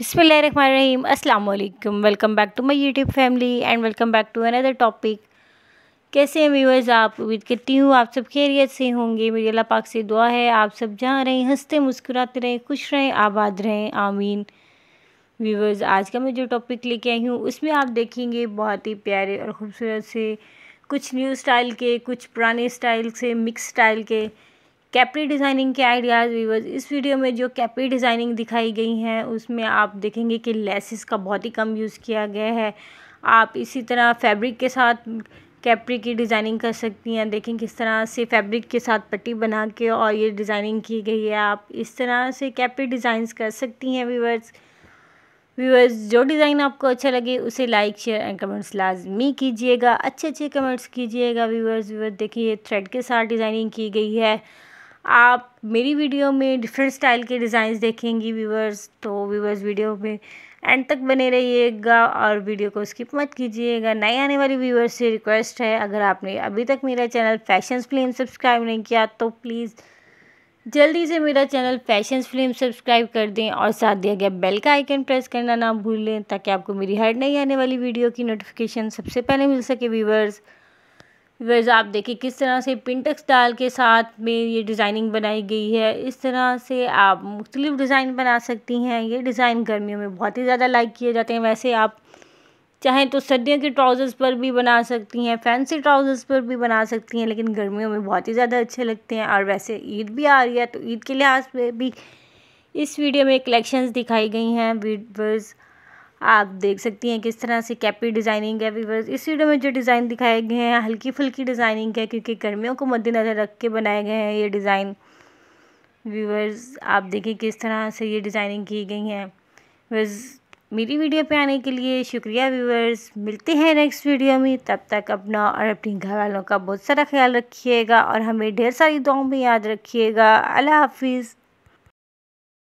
बिसमीम अल्लाम welcome back to my YouTube family and welcome back to another topic कैसे हैं व्यूअर्स आप उम्मीद करती हूँ आप सब खैरियत से होंगे मेरी अल्लाह पाक से दुआ है आप सब जहाँ रहें हंसते मुस्कुराते रहें खुश रहें आबाद रहें आमीन व्यूअर्स आज का मैं जो टॉपिक लेके आई हूँ उसमें आप देखेंगे बहुत ही प्यारे और ख़ूबसूरत से कुछ न्यू स्टाइल के कुछ पुराने स्टाइल से मिक्स स्टाइल के कैपरी डिज़ाइनिंग के आइडियाज़ व्यूवर्स इस वीडियो में जो कैपरी डिज़ाइनिंग दिखाई गई हैं उसमें आप देखेंगे कि लेसिस का बहुत ही कम यूज़ किया गया है आप इसी तरह फैब्रिक के साथ कैपरी की डिज़ाइनिंग कर सकती हैं देखें किस तरह से फैब्रिक के साथ पट्टी बना के और ये डिज़ाइनिंग की गई है आप इस तरह से कैपरी डिज़ाइंस कर सकती हैं व्यूवर्स व्यूअर्स जो डिज़ाइन आपको अच्छा लगे उसे लाइक शेयर एंड कमेंट्स लाजमी कीजिएगा अच्छे अच्छे कमेंट्स कीजिएगा व्यूअर्स व्यूअर्स देखिए थ्रेड के साथ डिज़ाइनिंग की गई है आप मेरी वीडियो में डिफरेंट स्टाइल के डिज़ाइंस देखेंगी व्यूवर्स तो व्यूवर्स वीडियो में एंड तक बने रहिएगा और वीडियो को स्किप मत कीजिएगा नए आने वाले व्यूवर्स से रिक्वेस्ट है अगर आपने अभी तक मेरा चैनल फैशन फिल्म सब्सक्राइब नहीं किया तो प्लीज़ जल्दी से मेरा चैनल फैशन फिल्म सब्सक्राइब कर दें और साथ दिया गया बेल का आइकन प्रेस करना ना भूलें ताकि आपको मेरी हर नई आने वाली वीडियो की नोटिफिकेशन सबसे पहले मिल सके व्यूवर्स वैसे आप देखिए किस तरह से पिंटक्स डाल के साथ में ये डिज़ाइनिंग बनाई गई है इस तरह से आप मुख्तलिफ डिज़ाइन बना सकती हैं ये डिज़ाइन गर्मियों में बहुत ही ज़्यादा लाइक किए जाते हैं वैसे आप चाहें तो सर्दियों के ट्राउज़र्स पर भी बना सकती हैं फैंसी ट्राउज़र्स पर भी बना सकती हैं लेकिन गर्मियों में बहुत ही ज़्यादा अच्छे लगते हैं और वैसे ईद भी आ रही है तो ईद के लिहाज पर भी इस वीडियो में कलेक्शंस दिखाई गई हैं वीडियोज़ आप देख सकती हैं किस तरह से कैपी डिज़ाइनिंग है वीवर्स इस वीडियो में जो डिज़ाइन दिखाए गए हैं हल्की फुल्की डिज़ाइनिंग है क्योंकि गर्मियों को मद्देनज़र रख के बनाए गए हैं ये डिज़ाइन व्यूवर्स आप देखिए किस तरह से ये डिज़ाइनिंग की गई है व्यूवर्स मेरी वीडियो पे आने के लिए शुक्रिया व्यूवर्स मिलते हैं नेक्स्ट वीडियो में तब तक अपना और अपने घर वालों का बहुत सारा ख्याल रखिएगा और हमें ढेर सारी दुआओं में याद रखिएगा अल्लाह हाफिज़